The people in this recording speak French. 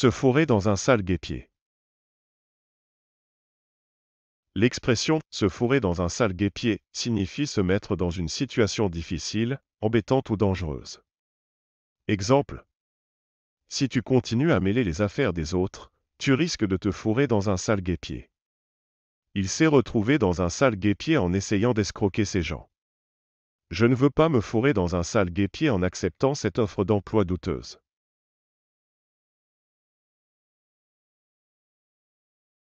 se fourrer dans un sale guépier. L'expression se fourrer dans un sale guépier signifie se mettre dans une situation difficile, embêtante ou dangereuse. Exemple Si tu continues à mêler les affaires des autres, tu risques de te fourrer dans un sale guépier. Il s'est retrouvé dans un sale guépier en essayant d'escroquer ces gens. Je ne veux pas me fourrer dans un sale guépier en acceptant cette offre d'emploi douteuse.